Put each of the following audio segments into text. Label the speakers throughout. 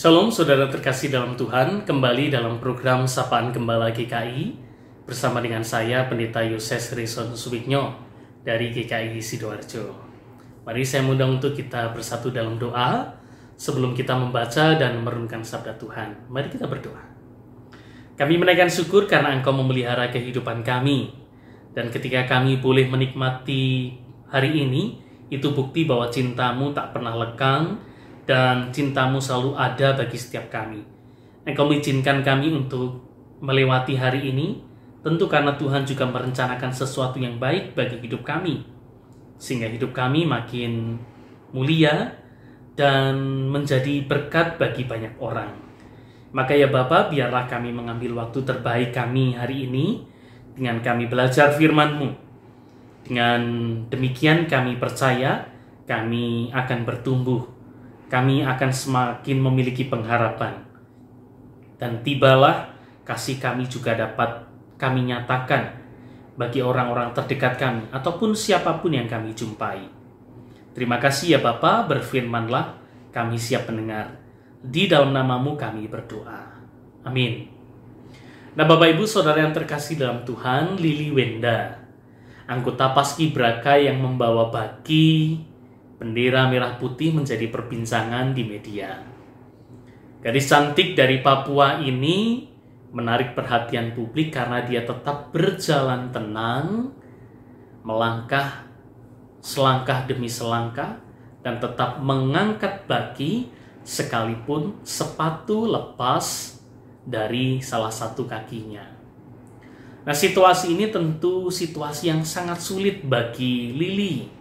Speaker 1: Shalom saudara terkasih dalam Tuhan, kembali dalam program Sapaan Gembala GKI bersama dengan saya Pendeta Yoses Rison Subiknyo dari GKI Sidoarjo. Mari saya mengundang untuk kita bersatu dalam doa sebelum kita membaca dan merenungkan sabda Tuhan. Mari kita berdoa. Kami menaikkan syukur karena Engkau memelihara kehidupan kami dan ketika kami boleh menikmati hari ini itu bukti bahwa cintamu tak pernah lekang dan cintamu selalu ada bagi setiap kami. Engkau mengizinkan kami untuk melewati hari ini, tentu karena Tuhan juga merencanakan sesuatu yang baik bagi hidup kami, sehingga hidup kami makin mulia dan menjadi berkat bagi banyak orang. Maka ya Bapa, biarlah kami mengambil waktu terbaik kami hari ini dengan kami belajar firman-Mu. Dengan demikian kami percaya kami akan bertumbuh kami akan semakin memiliki pengharapan. Dan tibalah kasih kami juga dapat kami nyatakan bagi orang-orang terdekat kami ataupun siapapun yang kami jumpai. Terima kasih ya Bapak berfirmanlah kami siap mendengar. Di dalam namamu kami berdoa. Amin. Nah Bapak Ibu Saudara yang terkasih dalam Tuhan, Lili Wenda, anggota Paskibraka yang membawa bagi Bendera merah putih menjadi perbincangan di media. Gadis cantik dari Papua ini menarik perhatian publik karena dia tetap berjalan tenang, melangkah selangkah demi selangkah, dan tetap mengangkat baki sekalipun sepatu lepas dari salah satu kakinya. Nah, situasi ini tentu situasi yang sangat sulit bagi Lily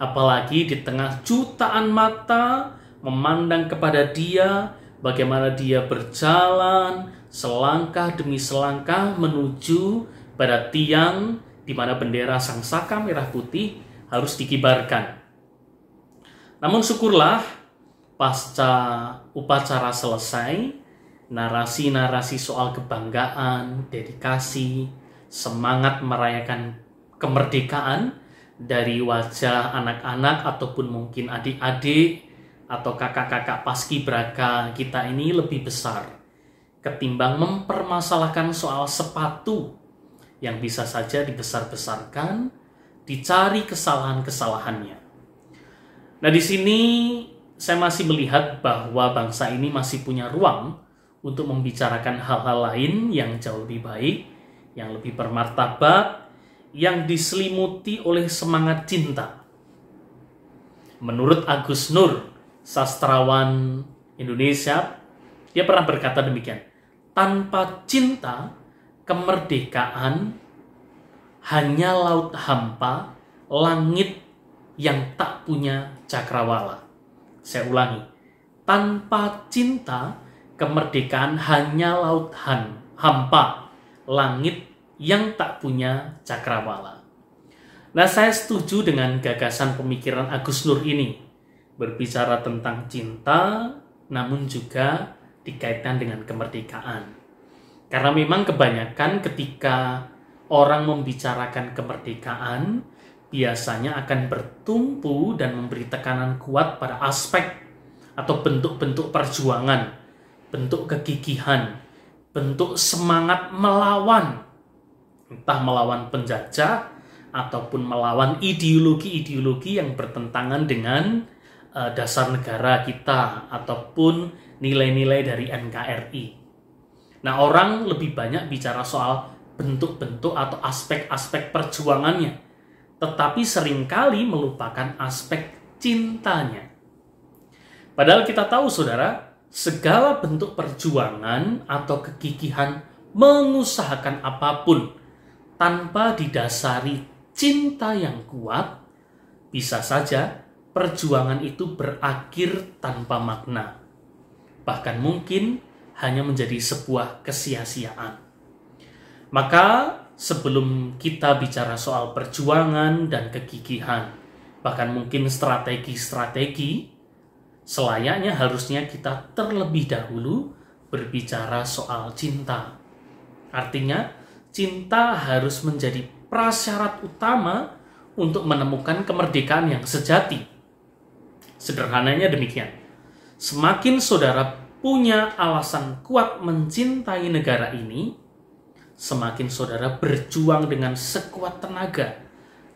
Speaker 1: apalagi di tengah jutaan mata memandang kepada dia bagaimana dia berjalan selangkah demi selangkah menuju pada tiang di mana bendera sang saka merah putih harus dikibarkan. Namun syukurlah pasca upacara selesai, narasi-narasi soal kebanggaan, dedikasi, semangat merayakan kemerdekaan dari wajah anak-anak ataupun mungkin adik-adik atau kakak-kakak paski braka kita ini lebih besar ketimbang mempermasalahkan soal sepatu yang bisa saja dibesar-besarkan, dicari kesalahan-kesalahannya. Nah, di sini saya masih melihat bahwa bangsa ini masih punya ruang untuk membicarakan hal-hal lain yang jauh lebih baik, yang lebih bermartabat, yang diselimuti oleh semangat cinta. Menurut Agus Nur, sastrawan Indonesia, dia pernah berkata demikian, tanpa cinta, kemerdekaan hanya laut hampa, langit yang tak punya cakrawala. Saya ulangi, tanpa cinta, kemerdekaan hanya laut hampa, langit yang tak punya cakrawala. Nah, saya setuju dengan gagasan pemikiran Agus Nur ini. Berbicara tentang cinta, namun juga dikaitkan dengan kemerdekaan. Karena memang kebanyakan ketika orang membicarakan kemerdekaan, biasanya akan bertumpu dan memberi tekanan kuat pada aspek atau bentuk-bentuk perjuangan, bentuk kegigihan, bentuk semangat melawan entah melawan penjajah ataupun melawan ideologi-ideologi yang bertentangan dengan uh, dasar negara kita ataupun nilai-nilai dari NKRI. Nah, orang lebih banyak bicara soal bentuk-bentuk atau aspek-aspek perjuangannya, tetapi seringkali melupakan aspek cintanya. Padahal kita tahu Saudara, segala bentuk perjuangan atau kegigihan mengusahakan apapun tanpa didasari cinta yang kuat, bisa saja perjuangan itu berakhir tanpa makna. Bahkan mungkin hanya menjadi sebuah kesia-siaan. Maka sebelum kita bicara soal perjuangan dan kegigihan, bahkan mungkin strategi-strategi, selayaknya harusnya kita terlebih dahulu berbicara soal cinta. Artinya, cinta harus menjadi prasyarat utama untuk menemukan kemerdekaan yang sejati. Sederhananya demikian. Semakin saudara punya alasan kuat mencintai negara ini, semakin saudara berjuang dengan sekuat tenaga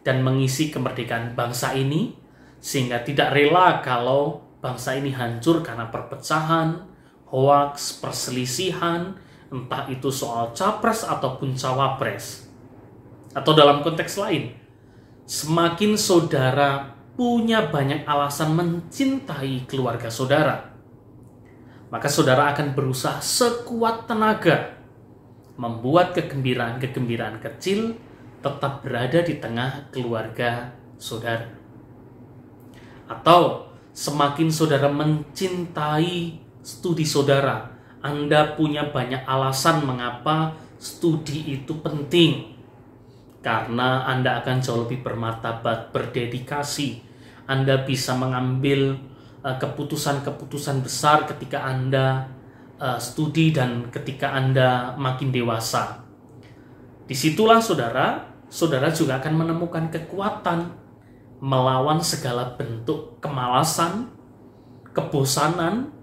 Speaker 1: dan mengisi kemerdekaan bangsa ini, sehingga tidak rela kalau bangsa ini hancur karena perpecahan, hoaks, perselisihan, entah itu soal capres ataupun cawapres. Atau dalam konteks lain, semakin saudara punya banyak alasan mencintai keluarga saudara, maka saudara akan berusaha sekuat tenaga membuat kegembiraan-kegembiraan kecil tetap berada di tengah keluarga saudara. Atau semakin saudara mencintai studi saudara, anda punya banyak alasan mengapa studi itu penting. Karena Anda akan jauh lebih bermartabat, berdedikasi. Anda bisa mengambil eh, keputusan-keputusan besar ketika Anda eh, studi dan ketika Anda makin dewasa. Disitulah saudara, saudara juga akan menemukan kekuatan melawan segala bentuk kemalasan, kebosanan,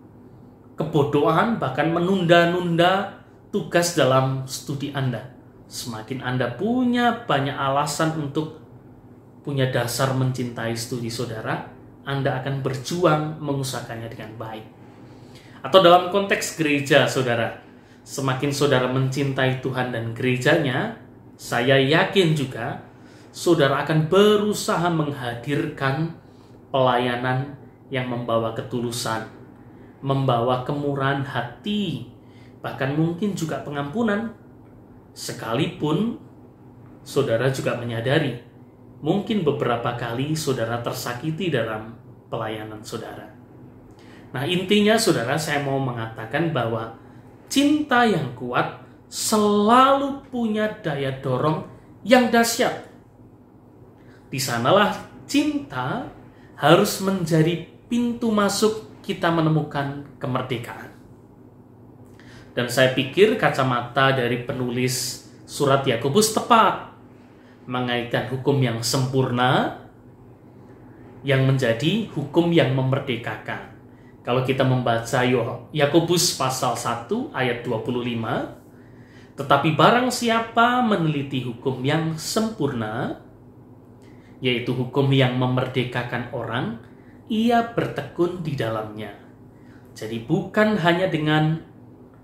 Speaker 1: kebodohan, bahkan menunda-nunda tugas dalam studi Anda. Semakin Anda punya banyak alasan untuk punya dasar mencintai studi saudara, Anda akan berjuang mengusahakannya dengan baik. Atau dalam konteks gereja, saudara, semakin saudara mencintai Tuhan dan gerejanya, saya yakin juga saudara akan berusaha menghadirkan pelayanan yang membawa ketulusan membawa kemurahan hati, bahkan mungkin juga pengampunan. Sekalipun saudara juga menyadari, mungkin beberapa kali saudara tersakiti dalam pelayanan saudara. Nah, intinya saudara saya mau mengatakan bahwa cinta yang kuat selalu punya daya dorong yang dahsyat. Di sanalah cinta harus menjadi pintu masuk kita menemukan kemerdekaan. Dan saya pikir kacamata dari penulis surat Yakobus tepat mengaitkan hukum yang sempurna yang menjadi hukum yang memerdekakan. Kalau kita membaca Yakobus pasal 1 ayat 25, tetapi barang siapa meneliti hukum yang sempurna, yaitu hukum yang memerdekakan orang, ia bertekun di dalamnya. Jadi bukan hanya dengan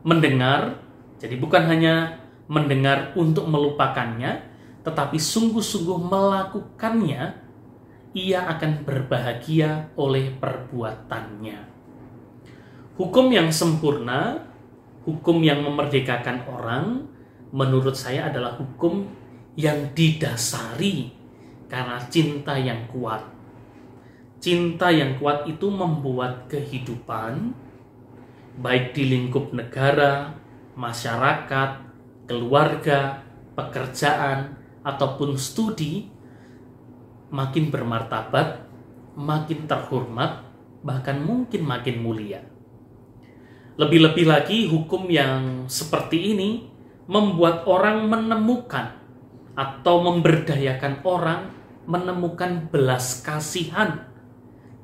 Speaker 1: mendengar, jadi bukan hanya mendengar untuk melupakannya, tetapi sungguh-sungguh melakukannya, ia akan berbahagia oleh perbuatannya. Hukum yang sempurna, hukum yang memerdekakan orang, menurut saya adalah hukum yang didasari karena cinta yang kuat Cinta yang kuat itu membuat kehidupan, baik di lingkup negara, masyarakat, keluarga, pekerjaan, ataupun studi, makin bermartabat, makin terhormat, bahkan mungkin makin mulia. Lebih-lebih lagi, hukum yang seperti ini membuat orang menemukan atau memberdayakan orang menemukan belas kasihan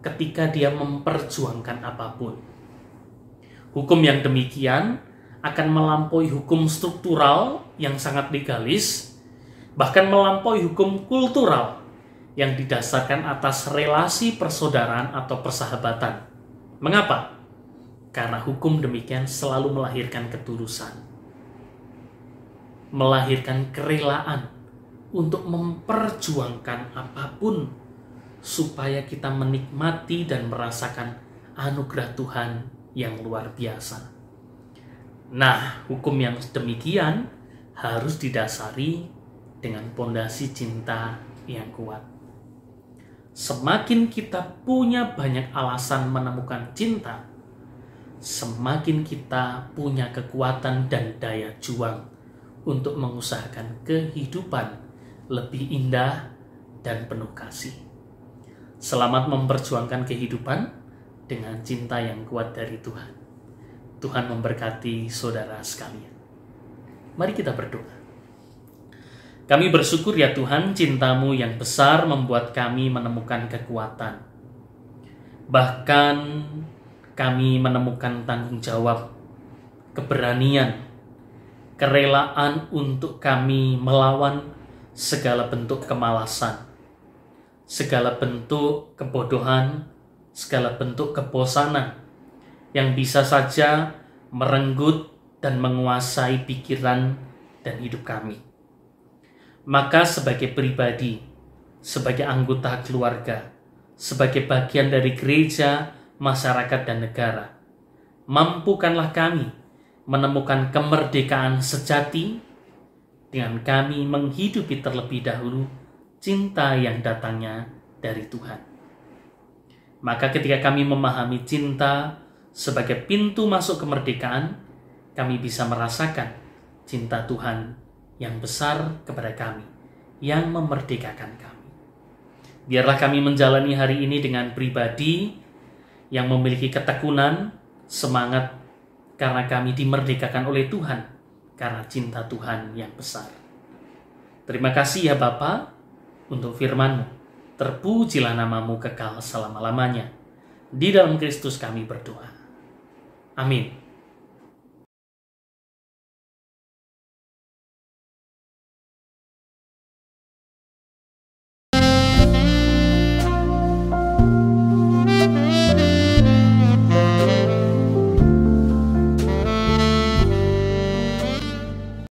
Speaker 1: ketika dia memperjuangkan apapun. Hukum yang demikian akan melampaui hukum struktural yang sangat legalis, bahkan melampaui hukum kultural yang didasarkan atas relasi persaudaraan atau persahabatan. Mengapa? Karena hukum demikian selalu melahirkan ketulusan, melahirkan kerelaan untuk memperjuangkan apapun supaya kita menikmati dan merasakan anugerah Tuhan yang luar biasa. Nah, hukum yang demikian harus didasari dengan pondasi cinta yang kuat. Semakin kita punya banyak alasan menemukan cinta, semakin kita punya kekuatan dan daya juang untuk mengusahakan kehidupan lebih indah dan penuh kasih. Selamat memperjuangkan kehidupan dengan cinta yang kuat dari Tuhan. Tuhan memberkati saudara sekalian. Mari kita berdoa. Kami bersyukur ya Tuhan, cintamu yang besar membuat kami menemukan kekuatan. Bahkan kami menemukan tanggung jawab, keberanian, kerelaan untuk kami melawan segala bentuk kemalasan segala bentuk kebodohan, segala bentuk kebosanan yang bisa saja merenggut dan menguasai pikiran dan hidup kami. Maka sebagai pribadi, sebagai anggota keluarga, sebagai bagian dari gereja, masyarakat dan negara, mampukanlah kami menemukan kemerdekaan sejati dengan kami menghidupi terlebih dahulu cinta yang datangnya dari Tuhan. Maka ketika kami memahami cinta sebagai pintu masuk kemerdekaan, kami bisa merasakan cinta Tuhan yang besar kepada kami, yang memerdekakan kami. Biarlah kami menjalani hari ini dengan pribadi yang memiliki ketekunan, semangat, karena kami dimerdekakan oleh Tuhan, karena cinta Tuhan yang besar. Terima kasih ya Bapak, untuk FirmanMu, Terpujilah namamu kekal selama-lamanya. Di dalam Kristus kami berdoa. Amin.